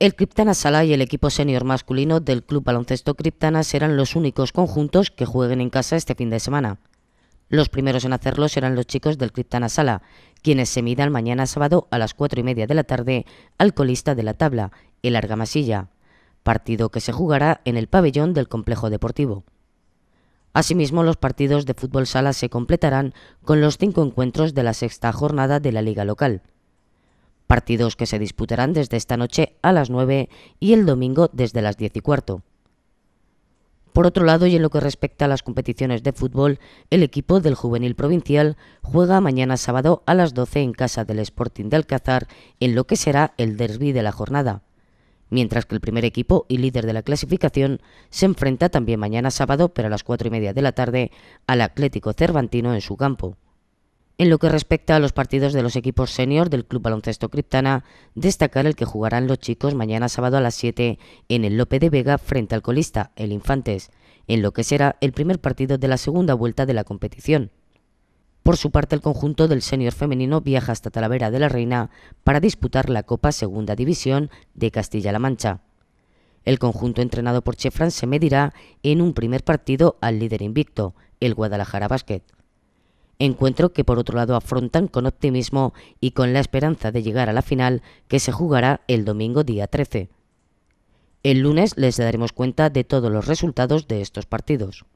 El Criptana Sala y el equipo senior masculino del Club Baloncesto Criptana serán los únicos conjuntos que jueguen en casa este fin de semana. Los primeros en hacerlo serán los chicos del Criptana Sala, quienes se midan mañana sábado a las cuatro y media de la tarde al colista de la tabla, el Argamasilla, partido que se jugará en el pabellón del complejo deportivo. Asimismo, los partidos de fútbol sala se completarán con los cinco encuentros de la sexta jornada de la liga local partidos que se disputarán desde esta noche a las 9 y el domingo desde las 10 y cuarto. Por otro lado, y en lo que respecta a las competiciones de fútbol, el equipo del Juvenil Provincial juega mañana sábado a las 12 en casa del Sporting de Alcázar en lo que será el derby de la jornada. Mientras que el primer equipo y líder de la clasificación se enfrenta también mañana sábado, pero a las 4 y media de la tarde, al Atlético Cervantino en su campo. En lo que respecta a los partidos de los equipos senior del Club Baloncesto Criptana, destacar el que jugarán los chicos mañana sábado a las 7 en el Lope de Vega frente al colista, el Infantes, en lo que será el primer partido de la segunda vuelta de la competición. Por su parte, el conjunto del senior femenino viaja hasta Talavera de la Reina para disputar la Copa Segunda División de Castilla-La Mancha. El conjunto entrenado por Chefran se medirá en un primer partido al líder invicto, el Guadalajara Basket encuentro que por otro lado afrontan con optimismo y con la esperanza de llegar a la final que se jugará el domingo día 13. El lunes les daremos cuenta de todos los resultados de estos partidos.